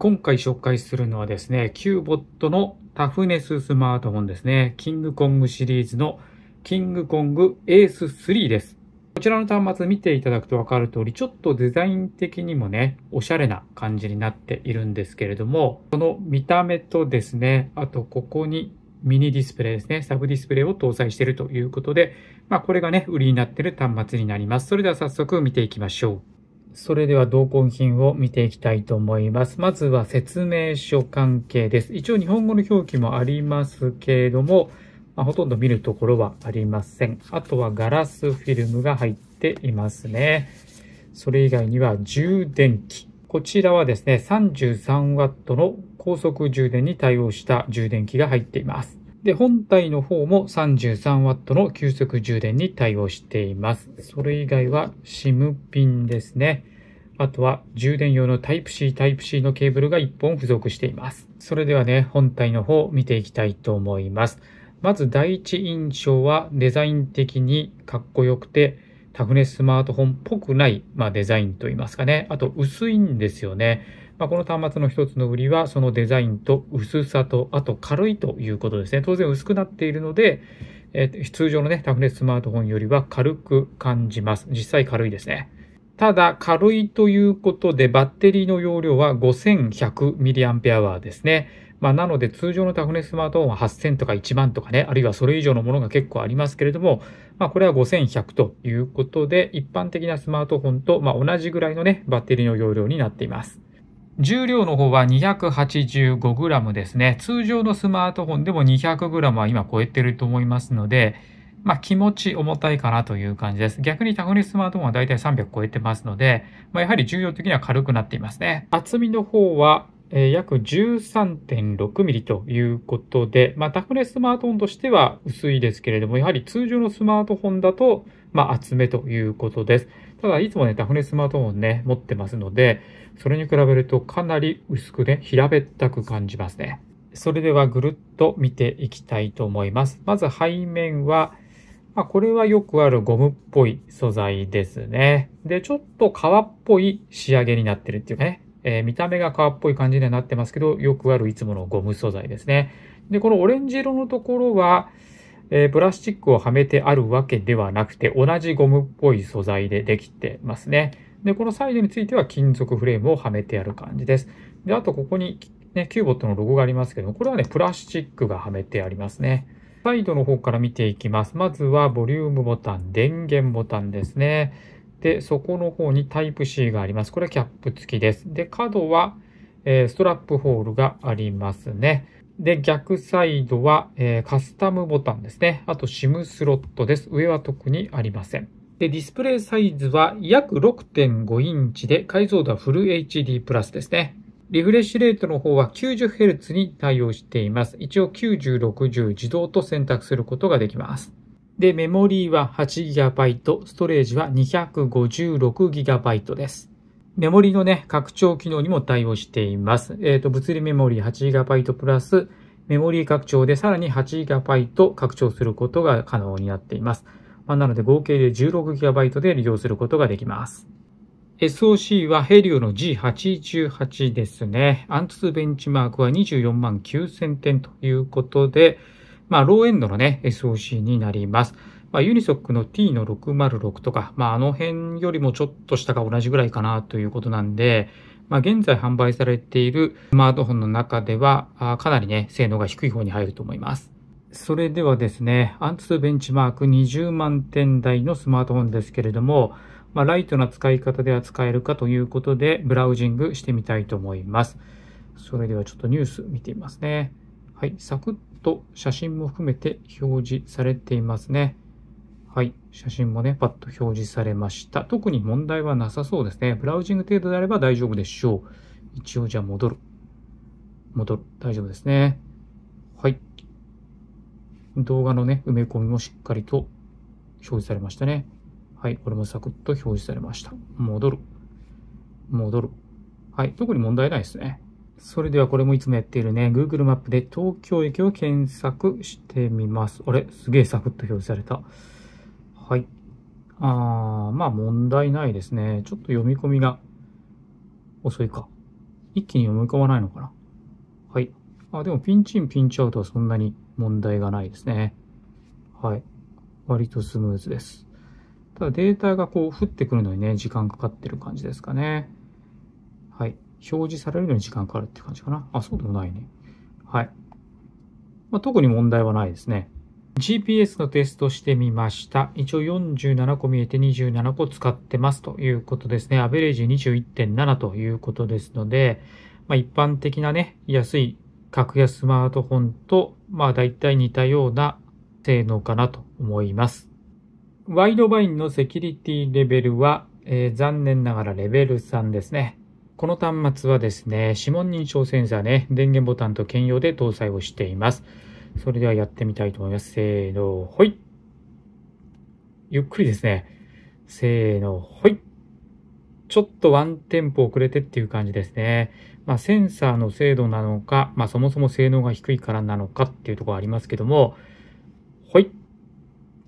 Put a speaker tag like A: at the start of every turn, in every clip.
A: 今回紹介するのはですね、キューボットのタフネススマートフォンですね。キングコングシリーズのキングコングエース3です。こちらの端末見ていただくとわかる通り、ちょっとデザイン的にもね、おしゃれな感じになっているんですけれども、この見た目とですね、あとここにミニディスプレイですね、サブディスプレイを搭載しているということで、まあこれがね、売りになっている端末になります。それでは早速見ていきましょう。それでは同梱品を見ていきたいと思います。まずは説明書関係です。一応日本語の表記もありますけれども、まあ、ほとんど見るところはありません。あとはガラスフィルムが入っていますね。それ以外には充電器。こちらはですね、33W の高速充電に対応した充電器が入っています。で、本体の方も 33W の急速充電に対応しています。それ以外は SIM ピンですね。あとは充電用の Type-C、Type-C のケーブルが1本付属しています。それではね、本体の方を見ていきたいと思います。まず第一印象はデザイン的にかっこよくて、タフネススマートフォンっぽくない、まあ、デザインといいますかね。あと薄いんですよね。まあ、この端末の一つの売りは、そのデザインと薄さと、あと軽いということですね。当然薄くなっているので、えー、通常のね、タフネススマートフォンよりは軽く感じます。実際軽いですね。ただ、軽いということで、バッテリーの容量は 5100mAh ですね。まあ、なので、通常のタフネススマートフォンは8000とか1万とかね、あるいはそれ以上のものが結構ありますけれども、まあ、これは5100ということで、一般的なスマートフォンと、ま同じぐらいのね、バッテリーの容量になっています。重量の方は 285g ですね。通常のスマートフォンでも 200g は今超えてると思いますので、まあ、気持ち重たいかなという感じです。逆にタフネススマートフォンはだいたい300超えてますので、まあ、やはり重量的には軽くなっていますね。厚みの方は、えー、約 13.6mm ということで、まあ、タフネススマートフォンとしては薄いですけれども、やはり通常のスマートフォンだと、まあ、厚めということです。ただ、いつもね、ダフネスマートフォンね、持ってますので、それに比べるとかなり薄くね、平べったく感じますね。それではぐるっと見ていきたいと思います。まず背面は、まあ、これはよくあるゴムっぽい素材ですね。で、ちょっと革っぽい仕上げになってるっていうかね、えー、見た目が革っぽい感じにはなってますけど、よくあるいつものゴム素材ですね。で、このオレンジ色のところは、えー、プラスチックをはめてあるわけではなくて、同じゴムっぽい素材でできてますね。で、このサイドについては金属フレームをはめてある感じです。で、あとここに、ね、キューボットのロゴがありますけども、これはね、プラスチックがはめてありますね。サイドの方から見ていきます。まずはボリュームボタン、電源ボタンですね。で、そこの方にタイプ C があります。これはキャップ付きです。で、角は、えー、ストラップホールがありますね。で、逆サイドは、えー、カスタムボタンですね。あとシムスロットです。上は特にありません。で、ディスプレイサイズは約6.5インチで、解像度はフル HD プラスですね。リフレッシュレートの方は 90Hz に対応しています。一応90、60自動と選択することができます。で、メモリーは 8GB、ストレージは 256GB です。メモリのね、拡張機能にも対応しています。えっ、ー、と、物理メモリ 8GB プラス、メモリ拡張でさらに 8GB 拡張することが可能になっています。まあ、なので合計で 16GB で利用することができます。SOC はヘリオの G818 ですね。アンツーベンチマークは24万9000点ということで、まあ、ローエンドのね、SOC になります。まあ、ユニソックの T の606とか、まあ、あの辺よりもちょっと下が同じぐらいかなということなんで、まあ、現在販売されているスマートフォンの中では、かなりね、性能が低い方に入ると思います。それではですね、アンツベンチマーク20万点台のスマートフォンですけれども、まあ、ライトな使い方では使えるかということで、ブラウジングしてみたいと思います。それではちょっとニュース見てみますね。はい、サクッと写真も含めて表示されていますね。はい。写真もね、パッと表示されました。特に問題はなさそうですね。ブラウジング程度であれば大丈夫でしょう。一応じゃあ戻る。戻る。大丈夫ですね。はい。動画のね、埋め込みもしっかりと表示されましたね。はい。これもサクッと表示されました。戻る。戻る。はい。特に問題ないですね。それではこれもいつもやっているね、Google マップで東京駅を検索してみます。あれすげえサクッと表示された。はい。あー、まあ問題ないですね。ちょっと読み込みが遅いか。一気に読み込まないのかな。はい。あ、でもピンチイン、ピンチアウトはそんなに問題がないですね。はい。割とスムーズです。ただデータがこう降ってくるのにね、時間かかってる感じですかね。はい。表示されるのに時間かかるって感じかな。あ、そうでもないね。はい。まあ、特に問題はないですね。GPS のテストしてみました。一応47個見えて27個使ってますということですね。アベレージ21.7ということですので、まあ、一般的なね、安い格安スマートフォンと、まあ大体似たような性能かなと思います。ワイドバインのセキュリティレベルは、えー、残念ながらレベル3ですね。この端末はですね、指紋認証センサーね、電源ボタンと兼用で搭載をしています。それではやってみたいと思います。せーの、ほい。ゆっくりですね。せーの、ほい。ちょっとワンテンポ遅れてっていう感じですね。まあ、センサーの精度なのか、まあ、そもそも性能が低いからなのかっていうところありますけども、ほい。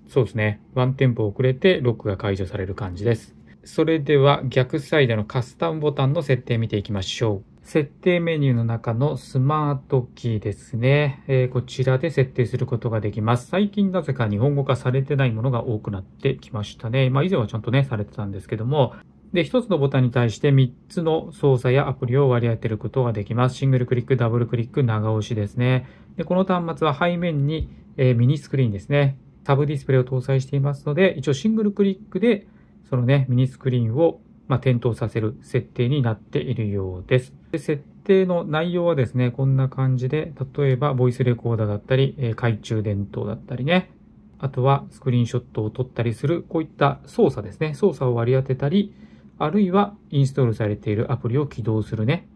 A: そうですね。ワンテンポ遅れてロックが解除される感じです。それでは逆サイドのカスタムボタンの設定見ていきましょう。設定メニューの中のスマートキーですね。えー、こちらで設定することができます。最近なぜか日本語化されてないものが多くなってきましたね。まあ以前はちゃんとね、されてたんですけども。で、1つのボタンに対して3つの操作やアプリを割り当てることができます。シングルクリック、ダブルクリック、長押しですね。で、この端末は背面に、えー、ミニスクリーンですね。タブディスプレイを搭載していますので、一応シングルクリックで、そのね、ミニスクリーンを、まあ、点灯させる設定になっているようです。で設定の内容はですね、こんな感じで、例えばボイスレコーダーだったり、えー、懐中電灯だったりね、あとはスクリーンショットを撮ったりする、こういった操作ですね、操作を割り当てたり、あるいはインストールされているアプリを起動するね、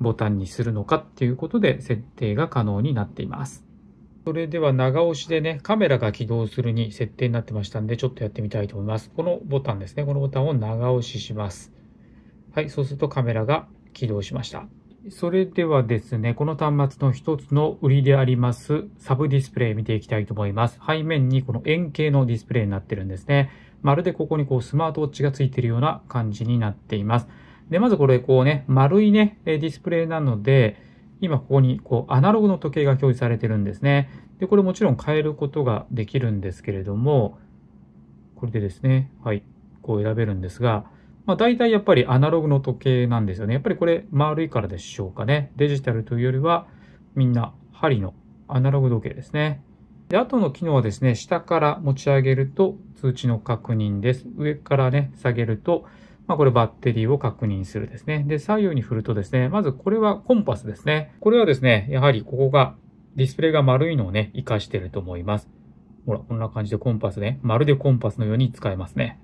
A: ボタンにするのかっていうことで設定が可能になっています。それでは長押しでね、カメラが起動するに設定になってましたんで、ちょっとやってみたいと思います。このボタンですね、このボタンを長押しします。はい、そうするとカメラが起動しました。それではですね、この端末の一つの売りでありますサブディスプレイ見ていきたいと思います。背面にこの円形のディスプレイになってるんですね。まるでここにこうスマートウォッチがついてるような感じになっています。で、まずこれこうね、丸いね、ディスプレイなので、今ここにこうアナログの時計が表示されてるんですね。で、これもちろん変えることができるんですけれども、これでですね、はい、こう選べるんですが、まあ、大体やっぱりアナログの時計なんですよね。やっぱりこれ丸いからでしょうかね。デジタルというよりはみんな針のアナログ時計ですね。で、あとの機能はですね、下から持ち上げると通知の確認です。上からね、下げると、まあ、これバッテリーを確認するですね。で、左右に振るとですね、まずこれはコンパスですね。これはですね、やはりここが、ディスプレイが丸いのをね、活かしてると思います。ほら、こんな感じでコンパスね、まるでコンパスのように使えますね。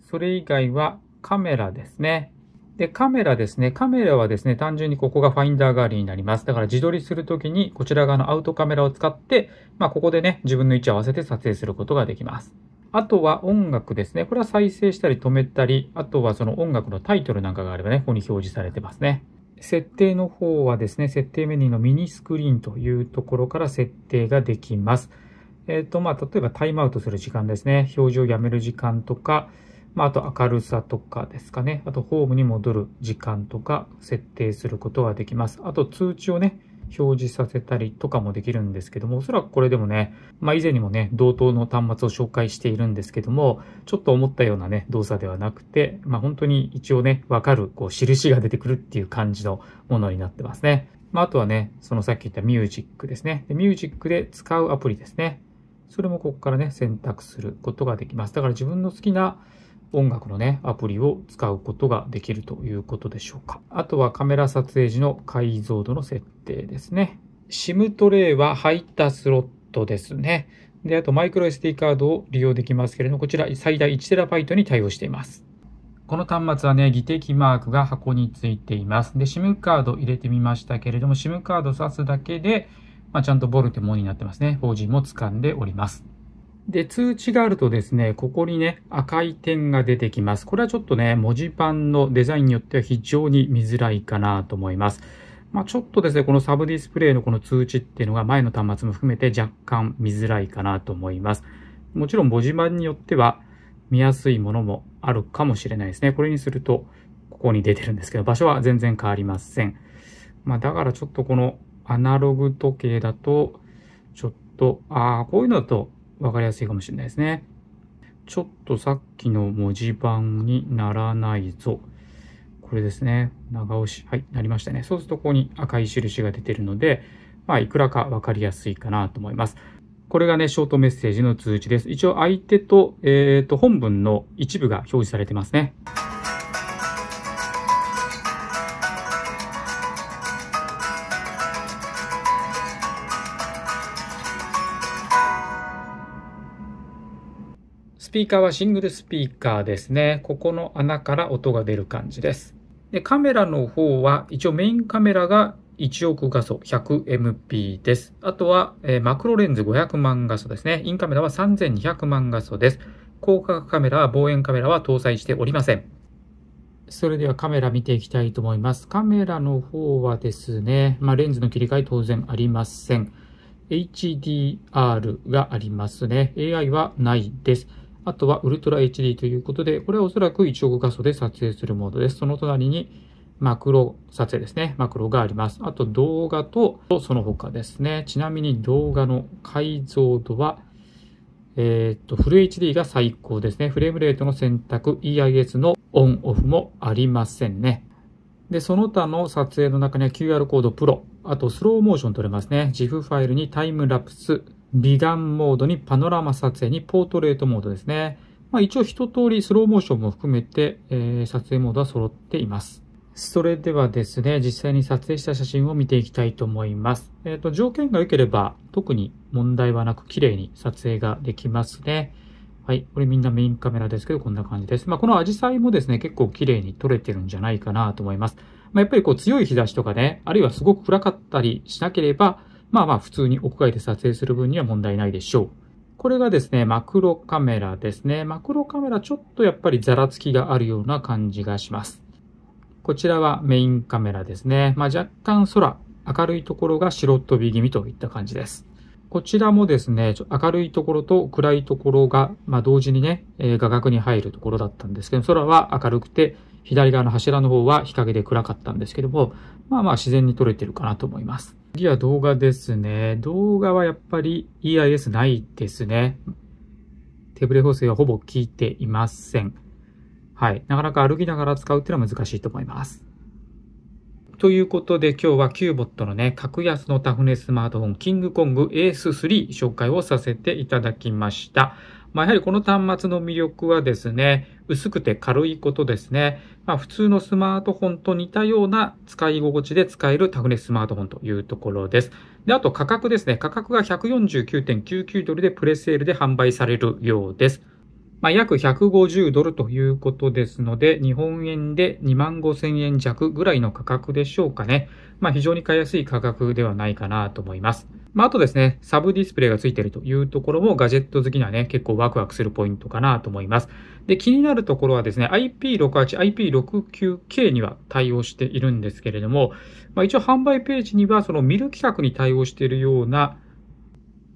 A: それ以外は、カメラですね。で、カメラですね。カメラはですね、単純にここがファインダー代わりになります。だから自撮りするときに、こちら側のアウトカメラを使って、まあ、ここでね、自分の位置を合わせて撮影することができます。あとは音楽ですね。これは再生したり止めたり、あとはその音楽のタイトルなんかがあればね、ここに表示されてますね。設定の方はですね、設定メニューのミニスクリーンというところから設定ができます。えっ、ー、と、まあ、例えばタイムアウトする時間ですね。表示をやめる時間とか、まあ、あと明るさとかですかね。あとホームに戻る時間とか設定することができます。あと通知をね、表示させたりとかもできるんですけども、おそらくこれでもね、まあ以前にもね、同等の端末を紹介しているんですけども、ちょっと思ったようなね、動作ではなくて、まあ本当に一応ね、わかる、こう、印が出てくるっていう感じのものになってますね。まああとはね、そのさっき言ったミュージックですね。でミュージックで使うアプリですね。それもここからね、選択することができます。だから自分の好きな音楽のね、アプリを使うことができるということでしょうか。あとはカメラ撮影時の解像度の設定ですね。SIM トレイは入ったスロットですね。で、あとマイクロ SD カードを利用できますけれども、こちら最大 1TB に対応しています。この端末はね、技的マークが箱についています。で、SIM カード入れてみましたけれども、SIM カード挿すだけで、まあ、ちゃんとボルテモンになってますね。4G も掴んでおります。で、通知があるとですね、ここにね、赤い点が出てきます。これはちょっとね、文字盤のデザインによっては非常に見づらいかなと思います。まあ、ちょっとですね、このサブディスプレイのこの通知っていうのが前の端末も含めて若干見づらいかなと思います。もちろん文字盤によっては見やすいものもあるかもしれないですね。これにすると、ここに出てるんですけど、場所は全然変わりません。まあ、だからちょっとこのアナログ時計だと、ちょっと、ああ、こういうのだと分かりやすいかもしれないですね。ちょっとさっきの文字盤にならないぞ。これですね。長押し。はい、なりましたね。そうするとここに赤い印が出てるので、まあ、いくらか分かりやすいかなと思います。これがね、ショートメッセージの通知です。一応、相手と、えっ、ー、と、本文の一部が表示されてますね。ピーカーはシングルスピーカーですね。ここの穴から音が出る感じです。で、カメラの方は、一応メインカメラが1億画素 100MP です。あとは、えー、マクロレンズ500万画素ですね。インカメラは3200万画素です。高価格カメラ、望遠カメラは搭載しておりません。それではカメラ見ていきたいと思います。カメラの方はですね、まあ、レンズの切り替え当然ありません。HDR がありますね。AI はないです。あとはウルトラ HD ということで、これはおそらく1億画素で撮影するモードです。その隣にマクロ撮影ですね。マクロがあります。あと動画とその他ですね。ちなみに動画の解像度は、えっ、と、フル HD が最高ですね。フレームレートの選択、EIS のオンオフもありませんね。で、その他の撮影の中には QR コードプロ、あとスローモーション撮れますね。GIF ファイルにタイムラプス、美談モードにパノラマ撮影にポートレートモードですね。まあ、一応一通りスローモーションも含めて、えー、撮影モードは揃っています。それではですね、実際に撮影した写真を見ていきたいと思います。えっ、ー、と、条件が良ければ特に問題はなく綺麗に撮影ができますね。はい。これみんなメインカメラですけど、こんな感じです。まあ、このアジサイもですね、結構綺麗に撮れてるんじゃないかなと思います。まあ、やっぱりこう強い日差しとかね、あるいはすごく暗かったりしなければ、まあまあ普通に屋外で撮影する分には問題ないでしょう。これがですね、マクロカメラですね。マクロカメラちょっとやっぱりザラつきがあるような感じがします。こちらはメインカメラですね。まあ、若干空、明るいところが白飛び気味といった感じです。こちらもですね、明るいところと暗いところが、まあ、同時にね、え画角に入るところだったんですけど、空は明るくて、左側の柱の方は日陰で暗かったんですけども、まあまあ自然に撮れてるかなと思います。次は動画ですね。動画はやっぱり EIS ないですね。手ブレ補正はほぼ効いていません。はい。なかなか歩きながら使うっていうのは難しいと思います。ということで今日はキューボットのね、格安のタフネスマートフォン、キングコング AS3 紹介をさせていただきました。まあ、やはりこの端末の魅力はですね、薄くて軽いことですね。まあ、普通のスマートフォンと似たような使い心地で使えるタフネススマートフォンというところです。で、あと価格ですね。価格が149.99ドルでプレセールで販売されるようです。まあ、約150ドルということですので、日本円で2万5千円弱ぐらいの価格でしょうかね。まあ、非常に買いやすい価格ではないかなと思います。まあ、あとですね、サブディスプレイがついているというところもガジェット好きにはね、結構ワクワクするポイントかなと思います。で、気になるところはですね、IP68、IP69K には対応しているんですけれども、まあ、一応販売ページにはその見る規格に対応しているような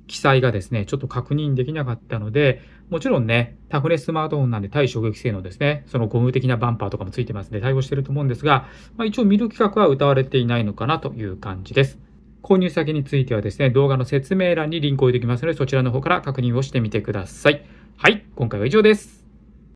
A: 記載がですね、ちょっと確認できなかったので、もちろんね、タフネススマートフォンなんで対衝撃性能ですね、そのゴム的なバンパーとかもついてますんで対応してると思うんですが、まあ、一応見る企画は歌われていないのかなという感じです。購入先についてはですね、動画の説明欄にリンクを置いておきますので、そちらの方から確認をしてみてください。はい、今回は以上です。